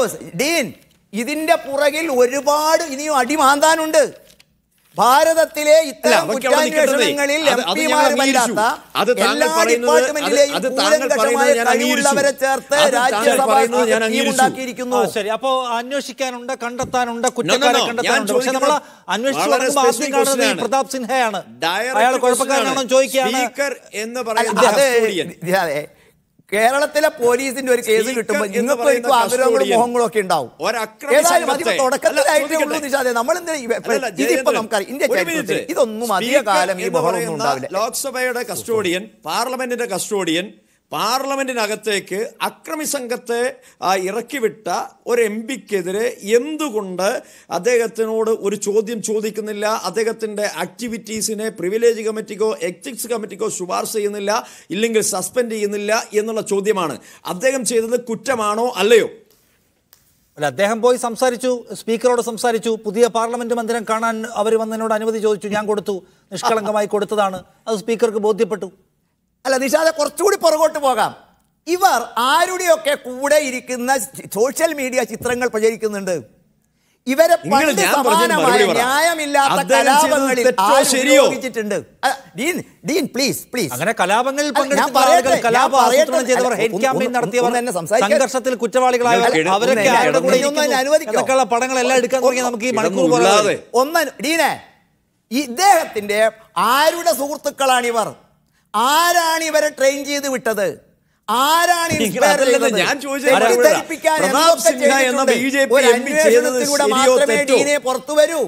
course Dean ഇതിന്റെ പുറകിൽ ഒരുപാട് ഇനിയും അടിമാന്താനുണ്ട് ഭാരതത്തിലെ ഇത്തരം കുറ്റാന്വേഷണങ്ങളിൽ എം ചേർത്ത് രാജ്യസഭ ശരി അപ്പോ അന്വേഷിക്കാനുണ്ട് കണ്ടെത്താനുണ്ട് കുറ്റക്കാരെ കണ്ടെത്താനുണ്ട് പക്ഷെ നമ്മൾ അന്വേഷിച്ചു പ്രതാപ് സിൻഹയാണ് അയാൾ കുഴപ്പക്കാരനാണോ ചോദിക്കുക സ്പീക്കർ എന്ന് പറയുന്നത് കേരളത്തിലെ പോലീസിന്റെ ഒരു കേസ് കിട്ടുമ്പോൾ നിങ്ങൾക്കൊരിക്കും ആഗ്രഹങ്ങളും മോഹങ്ങളും ഒക്കെ ഉണ്ടാവും ഏതായാലും അതിന് തുടക്കത്തിലായിട്ടേ ഉള്ളൂ നിഷാദെ നമ്മൾ ഇതിപ്പോ നമുക്കറിയാം ഇന്ത്യ ചരിത്രത്തിൽ ഇതൊന്നും അധികകാലം ഈ ബഹളമൊന്നും ഉണ്ടാവില്ല ലോക്സഭയുടെ കസ്റ്റോഡിയൻ പാർലമെന്റിന്റെ കസ്റ്റോഡിയൻ പാർലമെൻറ്റിനകത്തേക്ക് അക്രമി സംഘത്തെ ഇറക്കിവിട്ട ഒരു എം പിക്കെതിരെ എന്തുകൊണ്ട് അദ്ദേഹത്തിനോട് ഒരു ചോദ്യം ചോദിക്കുന്നില്ല അദ്ദേഹത്തിൻ്റെ ആക്ടിവിറ്റീസിനെ പ്രിവിലേജ് കമ്മിറ്റിക്കോ എത്തിക്സ് കമ്മിറ്റിക്കോ ശുപാർശ ചെയ്യുന്നില്ല ഇല്ലെങ്കിൽ സസ്പെൻഡ് ചെയ്യുന്നില്ല എന്നുള്ള ചോദ്യമാണ് അദ്ദേഹം ചെയ്തത് കുറ്റമാണോ അല്ലയോ അല്ല അദ്ദേഹം പോയി സംസാരിച്ചു സ്പീക്കറോട് സംസാരിച്ചു പുതിയ പാർലമെന്റ് മന്ദിരം കാണാൻ അവർ വന്നതിനോട് അനുമതി ചോദിച്ചു ഞാൻ കൊടുത്തു നിഷ്കളങ്കമായി കൊടുത്തതാണ് അത് സ്പീക്കർക്ക് ബോധ്യപ്പെട്ടു അല്ല നിഷാദെ കുറച്ചുകൂടി പുറകോട്ട് പോകാം ഇവർ ആരുടെയൊക്കെ കൂടെ ഇരിക്കുന്ന സോഷ്യൽ മീഡിയ ചിത്രങ്ങൾ പ്രചരിക്കുന്നുണ്ട് ഇവരെ കലാപങ്ങളിൽ ഡീൻ ഡീൻ പ്ലീസ് പ്ലീസ് അങ്ങനെ കലാപങ്ങളിൽ സംഘർഷത്തിൽ കുറ്റവാളികളായ അവരൊക്കെ എടുക്കാൻ നമുക്ക് ഈ ഡീനെ ഇദ്ദേഹത്തിന്റെ ആരുടെ ഇവർ ആരാണ് ഇവരെ ട്രെയിൻ ചെയ്ത് വിട്ടത് ആരാണ് ഞാൻ ചോദിച്ചതിനെ വരൂ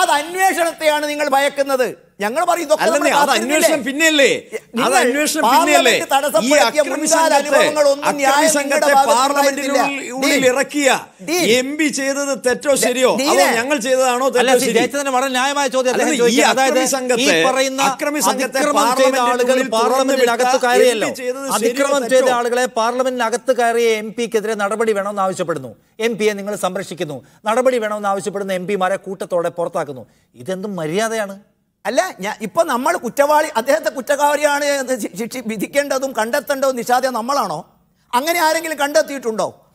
അത് അന്വേഷണത്തെയാണ് നിങ്ങൾ ഭയക്കുന്നത് ഞങ്ങൾ പറയുന്നു പിന്നെയല്ലേ അത് അന്വേഷണം പിന്നെയല്ലേ ഈ പാർലമെന്റിൽ ഉള്ളിൽ ഇറക്കിയ എം പി ചെയ്തത് തെറ്റോ ശരിയോ ഞങ്ങൾ ചെയ്തതാണോ തെറ്റോ വളരെ ന്യായമായ ചോദ്യം അതായത് ഈ പറയുന്ന അക്രമി കയറിയല്ലോ അതിക്രമം ചെയ്ത ആളുകളെ പാർലമെന്റിനകത്ത് കയറിയ എം പിക്കെതിരെ നടപടി വേണമെന്ന് ആവശ്യപ്പെടുന്നു എം പിയെ നിങ്ങൾ സംരക്ഷിക്കുന്നു നടപടി വേണമെന്ന് ആവശ്യപ്പെടുന്ന എം പിമാരെ കൂട്ടത്തോടെ പുറത്താക്കുന്നു ഇതെന്തും മര്യാദയാണ് അല്ല ഞാൻ ഇപ്പൊ നമ്മൾ കുറ്റവാളി അദ്ദേഹത്തെ കുറ്റകാരിയാണ് ശിക്ഷി വിധിക്കേണ്ടതും കണ്ടെത്തേണ്ടതും നിഷാദ നമ്മളാണോ അങ്ങനെ ആരെങ്കിലും കണ്ടെത്തിയിട്ടുണ്ടോ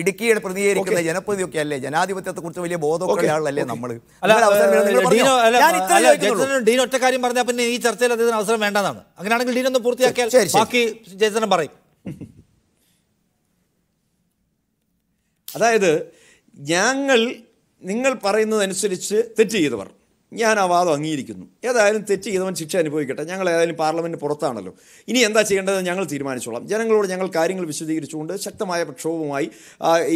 ഇടുക്കിയുടെ പ്രതിനിധീകരിക്കുന്ന ജനപ്രതിയൊക്കെ അല്ലേ ജനാധിപത്യത്തെ കുറിച്ച് വലിയ ബോധമൊക്കെയാളല്ലേ നമ്മൾ ഡീൻ ഒറ്റ കാര്യം പറഞ്ഞാൽ പിന്നെ ഈ ചർച്ചയിൽ അദ്ദേഹത്തിന് അവസരം വേണ്ടെന്നാണ് അങ്ങനെയാണെങ്കിൽ ഡീൻ ഒന്ന് പൂർത്തിയാക്കിയാൽ ബാക്കി ജയചന്ദ്രൻ പറയും അതായത് ഞങ്ങൾ നിങ്ങൾ പറയുന്നതനുസരിച്ച് തെറ്റ് ചെയ്തവർ ഞാൻ ആ വാദം അംഗീകരിക്കുന്നു ഏതായാലും തെറ്റ് ചെയ്തവൻ ശിക്ഷ അനുഭവിക്കട്ടെ ഞങ്ങൾ ഏതായാലും പാർലമെൻറ്റ് പുറത്താണല്ലോ ഇനി എന്താ ചെയ്യേണ്ടതെന്ന് ഞങ്ങൾ തീരുമാനിച്ചോളാം ജനങ്ങളോട് ഞങ്ങൾ കാര്യങ്ങൾ വിശദീകരിച്ചുകൊണ്ട് ശക്തമായ പ്രക്ഷോഭവുമായി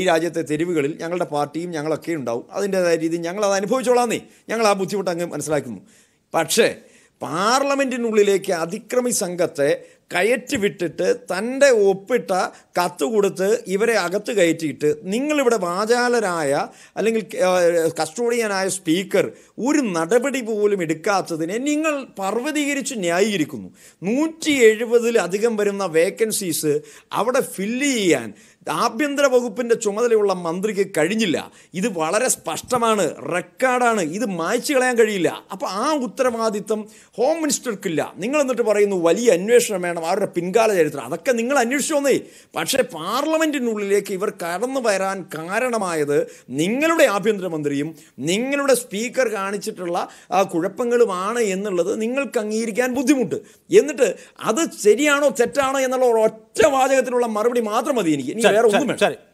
ഈ രാജ്യത്തെ തെരുവുകളിൽ ഞങ്ങളുടെ പാർട്ടിയും ഞങ്ങളൊക്കെ ഉണ്ടാവും അതിൻ്റേതായ രീതിയിൽ ഞങ്ങൾ അത് അനുഭവിച്ചോളാന്നേ ഞങ്ങൾ ആ ബുദ്ധിമുട്ട് അങ്ങ് മനസ്സിലാക്കുന്നു പക്ഷേ പാർലമെൻറ്റിനുള്ളിലേക്ക് അതിക്രമി സംഘത്തെ കയറ്റി വിട്ടിട്ട് തൻ്റെ ഒപ്പിട്ട കത്ത് കൊടുത്ത് ഇവരെ അകത്ത് കയറ്റിയിട്ട് നിങ്ങളിവിടെ വാചാലരായ അല്ലെങ്കിൽ കസ്റ്റോഡിയനായ സ്പീക്കർ ഒരു നടപടി പോലും എടുക്കാത്തതിനെ നിങ്ങൾ പർവ്വതീകരിച്ച് ന്യായീകരിക്കുന്നു നൂറ്റി എഴുപതിലധികം വരുന്ന വേക്കൻസീസ് അവിടെ ഫില്ല് ചെയ്യാൻ ആഭ്യന്തര വകുപ്പിൻ്റെ ചുമതലയുള്ള മന്ത്രിക്ക് കഴിഞ്ഞില്ല ഇത് വളരെ സ്പഷ്ടമാണ് റെക്കോർഡാണ് ഇത് മായ്ച്ചു കളയാൻ കഴിയില്ല അപ്പോൾ ആ ഉത്തരവാദിത്വം ഹോം മിനിസ്റ്റർക്കില്ല നിങ്ങൾ എന്നിട്ട് പറയുന്നു വലിയ അന്വേഷണം വേണം ചരിത്രം അവരുടെ പിൻകാല ചരിത്രം അതൊക്കെ നിങ്ങൾ അന്വേഷിച്ചോന്നേ പക്ഷേ പാർലമെൻറ്റിനുള്ളിലേക്ക് ഇവർ കടന്നു വരാൻ കാരണമായത് നിങ്ങളുടെ ആഭ്യന്തരമന്ത്രിയും നിങ്ങളുടെ സ്പീക്കർ കാണിച്ചിട്ടുള്ള ആ കുഴപ്പങ്ങളുമാണ് എന്നുള്ളത് നിങ്ങൾക്ക് അംഗീകരിക്കാൻ ബുദ്ധിമുട്ട് എന്നിട്ട് അത് ശരിയാണോ തെറ്റാണോ എന്നുള്ള ഒറ്റ വാചകത്തിലുള്ള മറുപടി മാത്രം മതി എനിക്ക് വേറെ ഒന്നും വേണം